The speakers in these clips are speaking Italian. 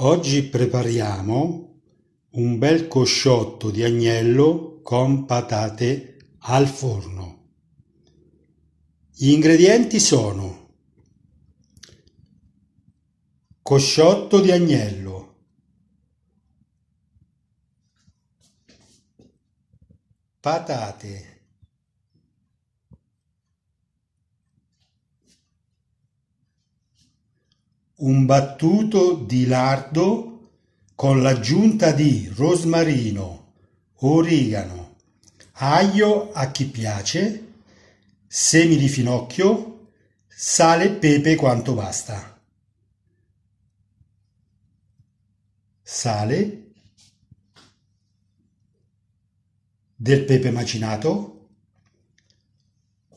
Oggi prepariamo un bel cosciotto di agnello con patate al forno. Gli ingredienti sono cosciotto di agnello, patate, un battuto di lardo con l'aggiunta di rosmarino, origano, aglio a chi piace, semi di finocchio, sale e pepe quanto basta. Sale, del pepe macinato,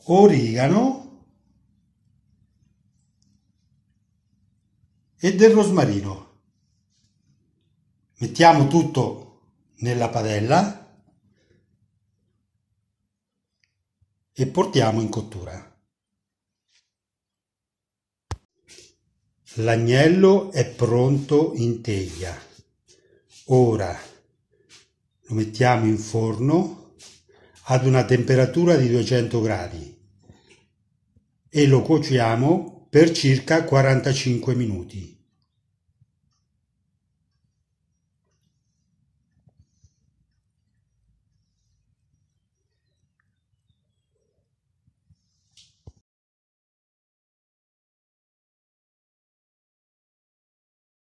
origano, e del rosmarino. Mettiamo tutto nella padella e portiamo in cottura. L'agnello è pronto in teglia. Ora lo mettiamo in forno ad una temperatura di 200 gradi e lo cuociamo per circa 45 minuti.